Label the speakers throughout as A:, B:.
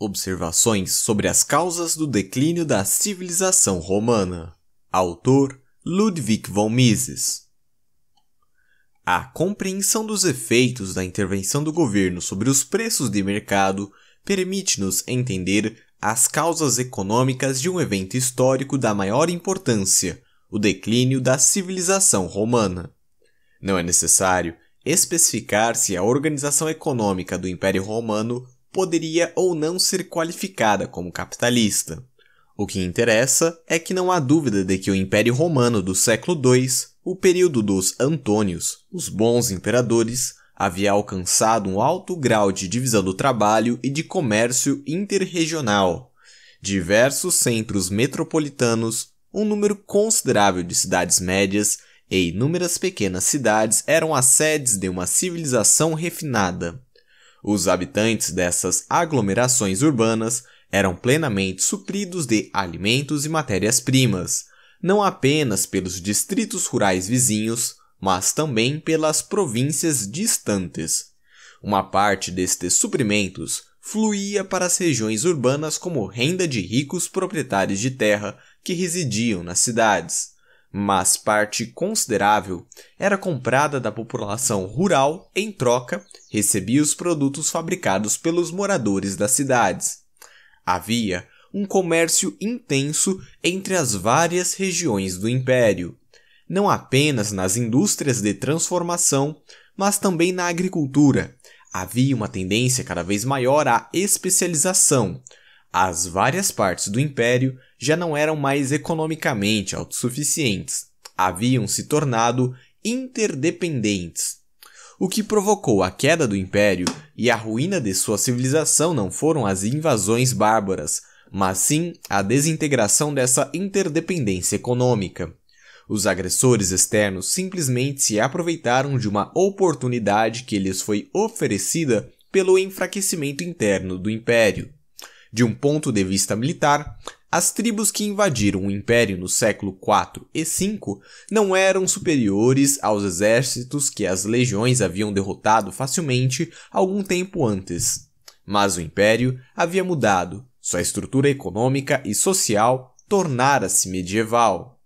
A: Observações sobre as causas do declínio da civilização romana. Autor Ludwig von Mises. A compreensão dos efeitos da intervenção do governo sobre os preços de mercado permite-nos entender as causas econômicas de um evento histórico da maior importância, o declínio da civilização romana. Não é necessário especificar se a organização econômica do Império Romano poderia ou não ser qualificada como capitalista. O que interessa é que não há dúvida de que o Império Romano do século II, o período dos Antônios, os bons imperadores, havia alcançado um alto grau de divisão do trabalho e de comércio interregional. Diversos centros metropolitanos, um número considerável de cidades médias e inúmeras pequenas cidades eram as sedes de uma civilização refinada. Os habitantes dessas aglomerações urbanas eram plenamente supridos de alimentos e matérias-primas, não apenas pelos distritos rurais vizinhos, mas também pelas províncias distantes. Uma parte destes suprimentos fluía para as regiões urbanas como renda de ricos proprietários de terra que residiam nas cidades mas parte considerável era comprada da população rural em troca, recebia os produtos fabricados pelos moradores das cidades. Havia um comércio intenso entre as várias regiões do império, não apenas nas indústrias de transformação, mas também na agricultura. Havia uma tendência cada vez maior à especialização, as várias partes do império já não eram mais economicamente autossuficientes, haviam se tornado interdependentes. O que provocou a queda do império e a ruína de sua civilização não foram as invasões bárbaras, mas sim a desintegração dessa interdependência econômica. Os agressores externos simplesmente se aproveitaram de uma oportunidade que lhes foi oferecida pelo enfraquecimento interno do império. De um ponto de vista militar, as tribos que invadiram o Império no século IV e V não eram superiores aos exércitos que as legiões haviam derrotado facilmente algum tempo antes. Mas o Império havia mudado, sua estrutura econômica e social tornara-se medieval.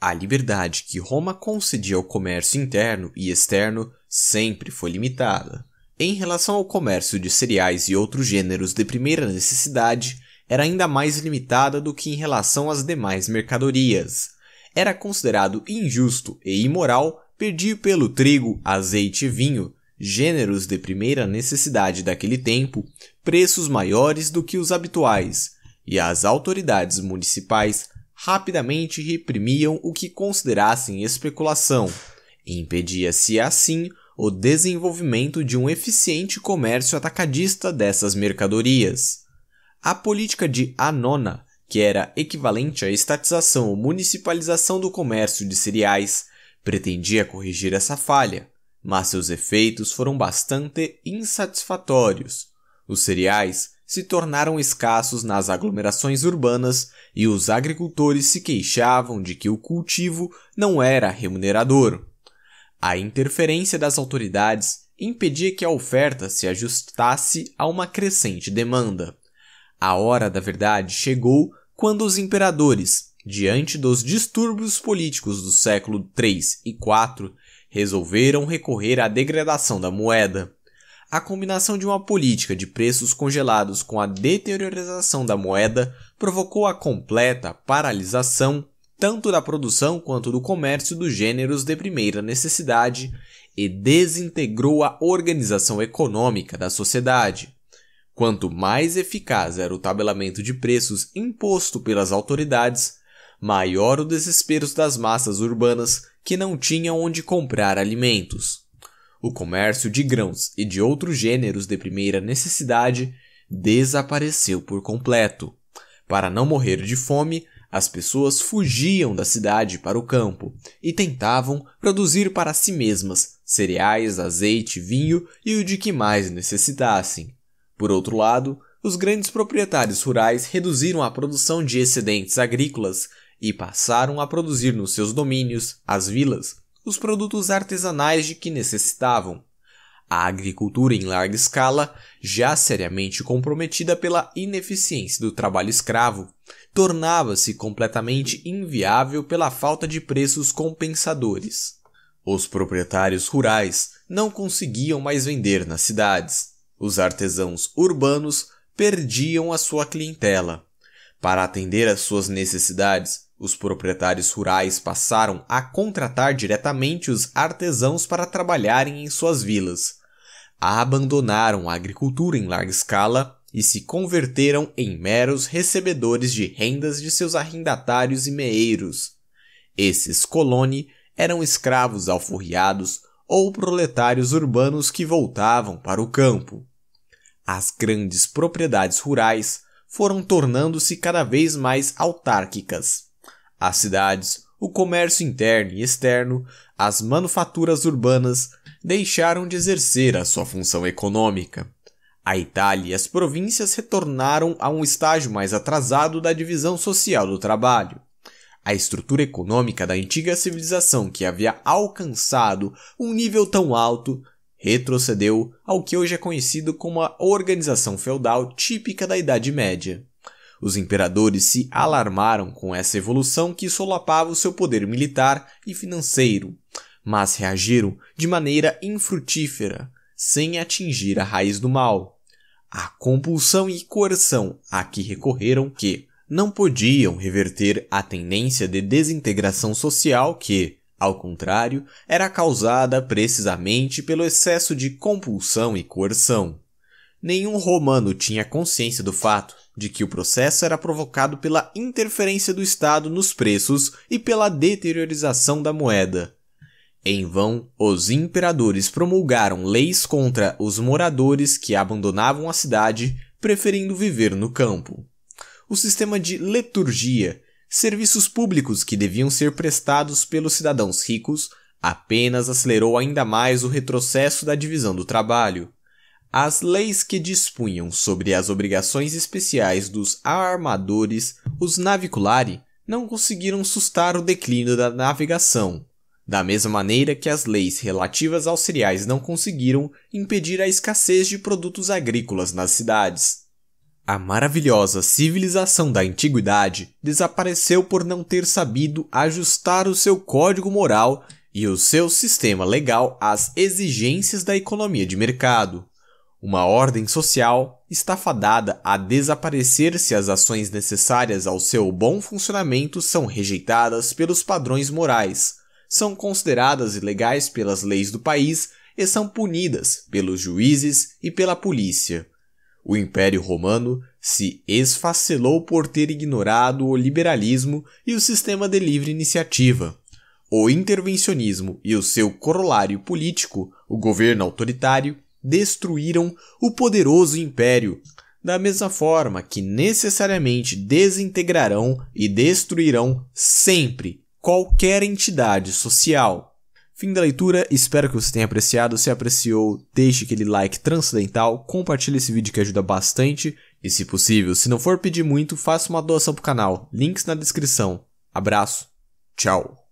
A: A liberdade que Roma concedia ao comércio interno e externo sempre foi limitada. Em relação ao comércio de cereais e outros gêneros de primeira necessidade, era ainda mais limitada do que em relação às demais mercadorias. Era considerado injusto e imoral pedir pelo trigo, azeite e vinho, gêneros de primeira necessidade daquele tempo, preços maiores do que os habituais, e as autoridades municipais rapidamente reprimiam o que considerassem especulação. Impedia-se assim o desenvolvimento de um eficiente comércio atacadista dessas mercadorias. A política de Anona, que era equivalente à estatização ou municipalização do comércio de cereais, pretendia corrigir essa falha, mas seus efeitos foram bastante insatisfatórios. Os cereais se tornaram escassos nas aglomerações urbanas e os agricultores se queixavam de que o cultivo não era remunerador. A interferência das autoridades impedia que a oferta se ajustasse a uma crescente demanda. A hora da verdade chegou quando os imperadores, diante dos distúrbios políticos do século III e IV, resolveram recorrer à degradação da moeda. A combinação de uma política de preços congelados com a deteriorização da moeda provocou a completa paralisação tanto da produção quanto do comércio dos gêneros de primeira necessidade e desintegrou a organização econômica da sociedade. Quanto mais eficaz era o tabelamento de preços imposto pelas autoridades, maior o desespero das massas urbanas que não tinham onde comprar alimentos. O comércio de grãos e de outros gêneros de primeira necessidade desapareceu por completo. Para não morrer de fome, as pessoas fugiam da cidade para o campo e tentavam produzir para si mesmas cereais, azeite, vinho e o de que mais necessitassem. Por outro lado, os grandes proprietários rurais reduziram a produção de excedentes agrícolas e passaram a produzir nos seus domínios, as vilas, os produtos artesanais de que necessitavam. A agricultura em larga escala, já seriamente comprometida pela ineficiência do trabalho escravo, tornava-se completamente inviável pela falta de preços compensadores. Os proprietários rurais não conseguiam mais vender nas cidades. Os artesãos urbanos perdiam a sua clientela. Para atender às suas necessidades, os proprietários rurais passaram a contratar diretamente os artesãos para trabalharem em suas vilas. Abandonaram a agricultura em larga escala e se converteram em meros recebedores de rendas de seus arrendatários e meeiros. Esses coloni eram escravos alforriados ou proletários urbanos que voltavam para o campo. As grandes propriedades rurais foram tornando-se cada vez mais autárquicas. As cidades, o comércio interno e externo, as manufaturas urbanas deixaram de exercer a sua função econômica. A Itália e as províncias retornaram a um estágio mais atrasado da divisão social do trabalho. A estrutura econômica da antiga civilização que havia alcançado um nível tão alto retrocedeu ao que hoje é conhecido como a organização feudal típica da Idade Média. Os imperadores se alarmaram com essa evolução que solapava o seu poder militar e financeiro, mas reagiram de maneira infrutífera, sem atingir a raiz do mal a compulsão e coerção a que recorreram que não podiam reverter a tendência de desintegração social que, ao contrário, era causada precisamente pelo excesso de compulsão e coerção. Nenhum romano tinha consciência do fato de que o processo era provocado pela interferência do Estado nos preços e pela deteriorização da moeda, em vão, os imperadores promulgaram leis contra os moradores que abandonavam a cidade, preferindo viver no campo. O sistema de leturgia, serviços públicos que deviam ser prestados pelos cidadãos ricos, apenas acelerou ainda mais o retrocesso da divisão do trabalho. As leis que dispunham sobre as obrigações especiais dos armadores, os naviculari, não conseguiram sustar o declínio da navegação, da mesma maneira que as leis relativas aos cereais não conseguiram impedir a escassez de produtos agrícolas nas cidades. A maravilhosa civilização da antiguidade desapareceu por não ter sabido ajustar o seu código moral e o seu sistema legal às exigências da economia de mercado. Uma ordem social está fadada a desaparecer se as ações necessárias ao seu bom funcionamento são rejeitadas pelos padrões morais são consideradas ilegais pelas leis do país e são punidas pelos juízes e pela polícia. O Império Romano se esfacelou por ter ignorado o liberalismo e o sistema de livre iniciativa. O intervencionismo e o seu corolário político, o governo autoritário, destruíram o poderoso império, da mesma forma que necessariamente desintegrarão e destruirão sempre qualquer entidade social. Fim da leitura, espero que você tenha apreciado. Se apreciou, deixe aquele like transcendental, compartilhe esse vídeo que ajuda bastante e, se possível, se não for pedir muito, faça uma doação pro canal. Links na descrição. Abraço, tchau!